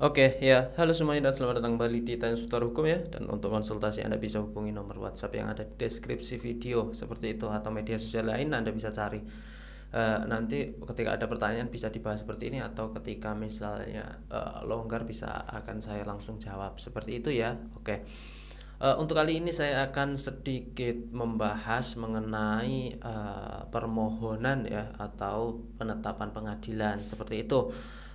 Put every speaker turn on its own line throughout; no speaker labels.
Oke, okay, ya. Halo semuanya dan selamat datang kembali di Tanya Seputar Hukum ya. Dan untuk konsultasi Anda bisa hubungi nomor WhatsApp yang ada di deskripsi video seperti itu atau media sosial lain Anda bisa cari. Uh, nanti ketika ada pertanyaan bisa dibahas seperti ini atau ketika misalnya uh, longgar bisa akan saya langsung jawab seperti itu ya. Oke. Okay. Uh, eh, untuk kali ini saya akan sedikit membahas mengenai uh, permohonan ya atau penetapan pengadilan seperti itu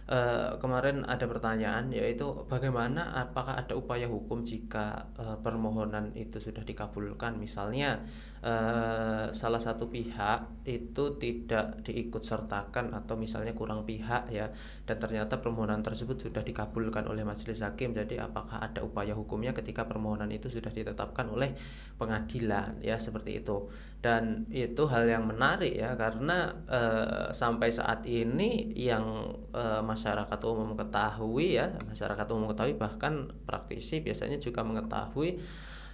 uh, kemarin ada pertanyaan yaitu bagaimana apakah ada upaya hukum jika uh, permohonan itu sudah dikabulkan misalnya uh, salah satu pihak itu tidak diikut sertakan atau misalnya kurang pihak ya dan ternyata permohonan tersebut sudah dikabulkan oleh majelis hakim jadi apakah ada upaya hukumnya ketika permohonan itu sudah ditetapkan oleh pengadilan ya seperti itu dan itu hal yang menarik ya karena uh, sampai saat ini yang uh, masyarakat umum ketahui ya masyarakat umum ketahui bahkan praktisi biasanya juga mengetahui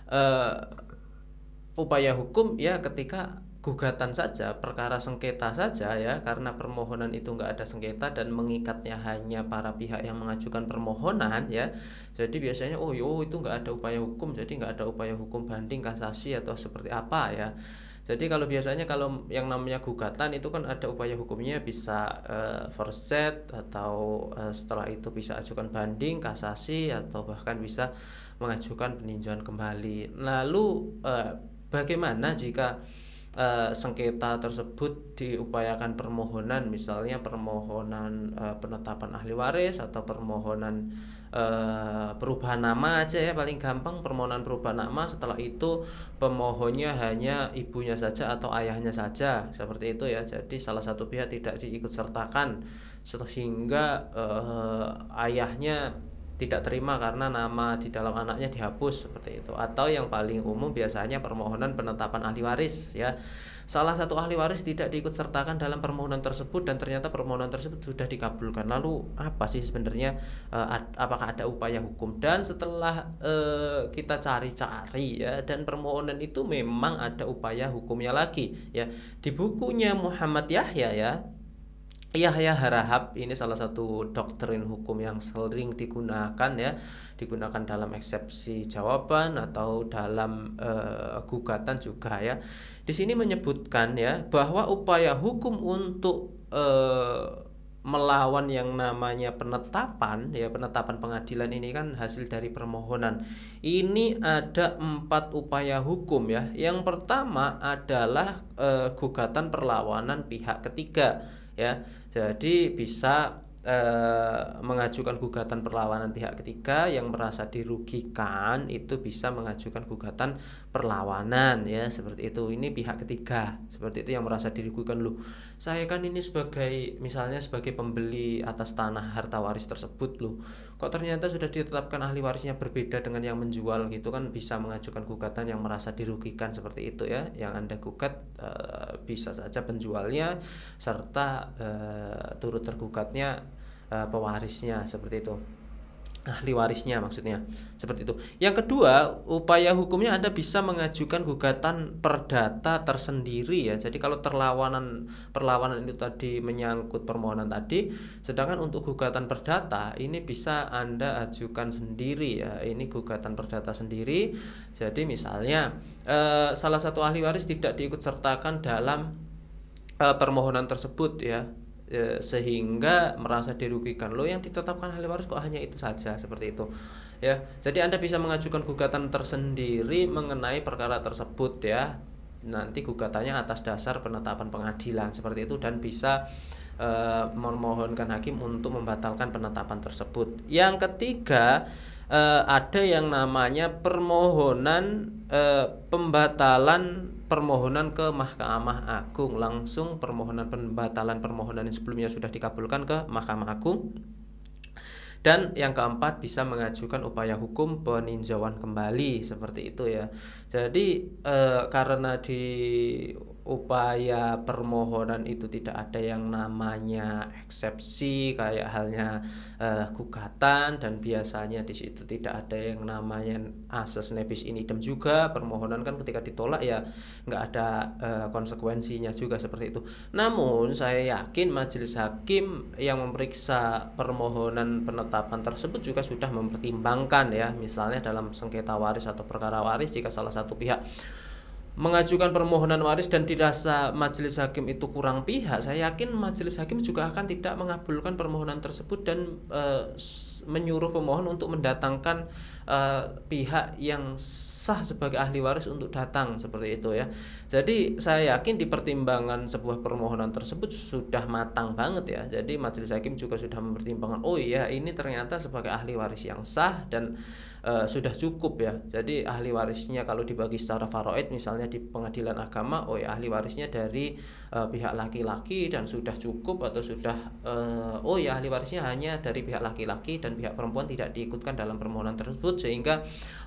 uh, upaya hukum ya ketika gugatan saja, perkara sengketa saja ya, karena permohonan itu nggak ada sengketa dan mengikatnya hanya para pihak yang mengajukan permohonan ya. Jadi biasanya oh yo itu nggak ada upaya hukum, jadi nggak ada upaya hukum banding kasasi atau seperti apa ya. Jadi kalau biasanya kalau yang namanya gugatan itu kan ada upaya hukumnya bisa uh, first set atau uh, setelah itu bisa ajukan banding, kasasi atau bahkan bisa mengajukan peninjauan kembali. Lalu uh, bagaimana jika e, sengketa tersebut diupayakan permohonan misalnya permohonan e, penetapan ahli waris atau permohonan uh, perubahan nama aja ya paling gampang permohonan perubahan nama setelah itu pemohonnya hanya ibunya saja atau ayahnya saja seperti itu ya jadi salah satu pihak tidak diikut sertakan sehingga uh, ayahnya tidak terima karena nama di dalam anaknya dihapus seperti itu atau yang paling umum biasanya permohonan penetapan ahli waris ya salah satu ahli waris tidak diikut sertakan dalam permohonan tersebut dan ternyata permohonan tersebut sudah dikabulkan lalu apa sih sebenarnya e, apakah ada upaya hukum dan setelah e, kita cari-cari ya dan permohonan itu memang ada upaya hukumnya lagi ya di bukunya Muhammad Yahya ya Yahya ya, Harahap ini salah satu doktrin hukum yang sering digunakan ya digunakan dalam eksepsi jawaban atau dalam uh, gugatan juga ya di sini menyebutkan ya bahwa upaya hukum untuk uh, melawan yang namanya penetapan ya penetapan pengadilan ini kan hasil dari permohonan ini ada empat upaya hukum ya yang pertama adalah e, gugatan perlawanan pihak ketiga ya jadi bisa e, mengajukan gugatan perlawanan pihak ketiga yang merasa dirugikan itu bisa mengajukan gugatan perlawanan ya seperti itu ini pihak ketiga seperti itu yang merasa dirugikan lu saya kan ini sebagai misalnya sebagai pembeli atas tanah harta waris tersebut loh kok ternyata sudah ditetapkan ahli warisnya berbeda dengan yang menjual gitu kan bisa mengajukan gugatan yang merasa dirugikan seperti itu ya yang anda gugat e, bisa saja penjualnya serta e, turut tergugatnya e, pewarisnya seperti itu ahli warisnya maksudnya seperti itu. Yang kedua, upaya hukumnya Anda bisa mengajukan gugatan perdata tersendiri ya. Jadi kalau terlawanan perlawanan itu tadi menyangkut permohonan tadi, sedangkan untuk gugatan perdata ini bisa Anda ajukan sendiri ya. Ini gugatan perdata sendiri. Jadi misalnya eh, salah satu ahli waris tidak diikut sertakan dalam eh, permohonan tersebut ya E, sehingga merasa dirugikan lo yang ditetapkan ahli waris kok hanya itu saja seperti itu ya jadi anda bisa mengajukan gugatan tersendiri mengenai perkara tersebut ya nanti gugatannya atas dasar penetapan pengadilan seperti itu dan bisa e, memohonkan hakim untuk membatalkan penetapan tersebut yang ketiga uh, ada yang namanya permohonan uh, pembatalan permohonan ke Mahkamah Agung langsung permohonan pembatalan permohonan yang sebelumnya sudah dikabulkan ke Mahkamah Agung dan yang keempat bisa mengajukan upaya hukum peninjauan kembali seperti itu ya jadi eh, karena di upaya permohonan itu tidak ada yang namanya eksepsi kayak halnya uh, gugatan dan biasanya di situ tidak ada yang namanya asas nebis in idem juga permohonan kan ketika ditolak ya nggak ada uh, konsekuensinya juga seperti itu namun saya yakin majelis hakim yang memeriksa permohonan penetapan tersebut juga sudah mempertimbangkan ya misalnya dalam sengketa waris atau perkara waris jika salah satu pihak mengajukan permohonan waris dan dirasa majelis hakim itu kurang pihak, saya yakin majelis hakim juga akan tidak mengabulkan permohonan tersebut dan e, menyuruh pemohon untuk mendatangkan Eh, pihak yang sah sebagai ahli waris untuk datang seperti itu ya. Jadi saya yakin di pertimbangan sebuah permohonan tersebut sudah matang banget ya. Jadi majelis hakim juga sudah mempertimbangkan oh iya ini ternyata sebagai ahli waris yang sah dan uh, sudah cukup ya. Jadi ahli warisnya kalau dibagi secara faraid misalnya di pengadilan agama oh ya ahli warisnya dari uh, pihak laki-laki dan sudah cukup atau sudah uh, oh ya ahli warisnya hanya dari pihak laki-laki dan pihak perempuan tidak diikutkan dalam permohonan tersebut sehingga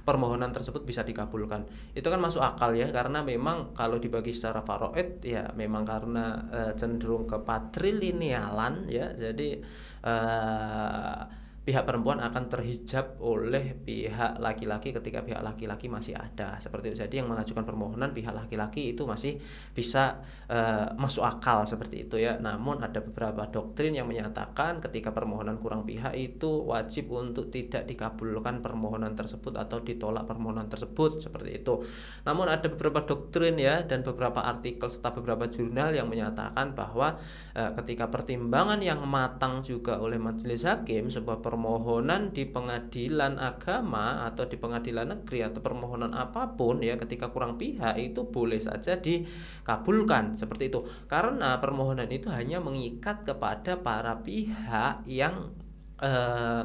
permohonan tersebut bisa dikabulkan. Itu kan masuk akal ya karena memang kalau dibagi secara faroid ya memang karena uh, cenderung ke patrilinealan ya. Jadi uh, pihak perempuan akan terhijab oleh pihak laki-laki ketika pihak laki-laki masih ada seperti itu jadi yang mengajukan permohonan pihak laki-laki itu masih bisa uh, masuk akal seperti itu ya namun ada beberapa doktrin yang menyatakan ketika permohonan kurang pihak itu wajib untuk tidak dikabulkan permohonan tersebut atau ditolak permohonan tersebut seperti itu namun ada beberapa doktrin ya dan beberapa artikel serta beberapa jurnal yang menyatakan bahwa uh, ketika pertimbangan yang matang juga oleh majelis hakim sebuah permohonan di pengadilan agama atau di pengadilan negeri atau permohonan apapun ya ketika kurang pihak itu boleh saja dikabulkan seperti itu karena permohonan itu hanya mengikat kepada para pihak yang eh,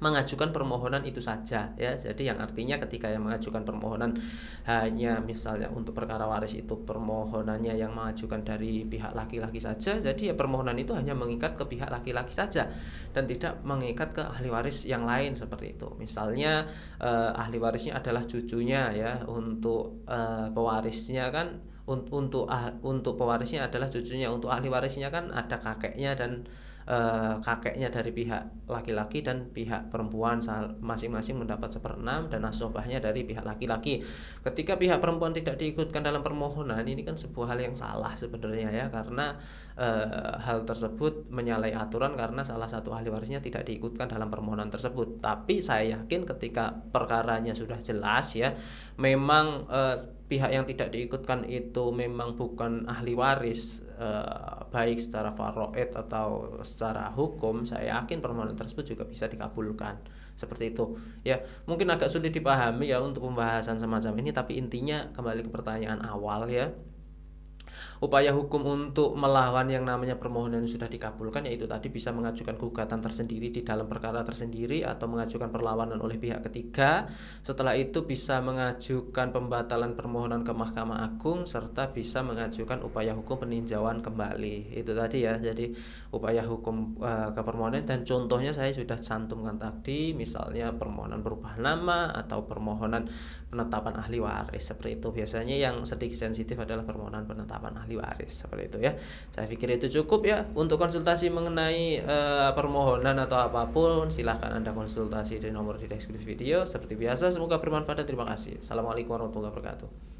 mengajukan permohonan itu saja ya. Jadi yang artinya ketika yang mengajukan permohonan hanya misalnya untuk perkara waris itu permohonannya yang mengajukan dari pihak laki-laki saja, jadi ya permohonan itu hanya mengikat ke pihak laki-laki saja dan tidak mengikat ke ahli waris yang lain seperti itu. Misalnya eh, ahli warisnya adalah cucunya ya untuk eh, pewarisnya kan untuk untuk ah, untuk pewarisnya adalah cucunya, untuk ahli warisnya kan ada kakeknya dan Eh, kakeknya dari pihak laki-laki dan pihak perempuan masing-masing mendapat seperenam dan asobahnya dari pihak laki-laki. Ketika pihak perempuan tidak diikutkan dalam permohonan ini kan sebuah hal yang salah sebenarnya ya karena e, hal tersebut menyalahi aturan karena salah satu ahli warisnya tidak diikutkan dalam permohonan tersebut. Tapi saya yakin ketika perkaranya sudah jelas ya memang e, pihak yang tidak diikutkan itu memang bukan ahli waris eh, baik secara faroet atau secara hukum saya yakin permohonan tersebut juga bisa dikabulkan seperti itu ya mungkin agak sulit dipahami ya untuk pembahasan semacam ini tapi intinya kembali ke pertanyaan awal ya upaya hukum untuk melawan yang namanya permohonan yang sudah dikabulkan yaitu tadi bisa mengajukan gugatan tersendiri di dalam perkara tersendiri atau mengajukan perlawanan oleh pihak ketiga setelah itu bisa mengajukan pembatalan permohonan ke Mahkamah Agung serta bisa mengajukan upaya hukum peninjauan kembali itu tadi ya jadi upaya hukum uh, ke permohonan dan contohnya saya sudah cantumkan tadi misalnya permohonan perubahan nama atau permohonan penetapan ahli waris seperti itu biasanya yang sedikit sensitif adalah permohonan penetapan teman-teman ahli waris seperti itu ya saya pikir itu cukup ya untuk konsultasi mengenai e, permohonan atau apapun silahkan anda konsultasi di nomor di deskripsi video seperti biasa semoga bermanfaat dan terima kasih assalamualaikum warahmatullahi wabarakatuh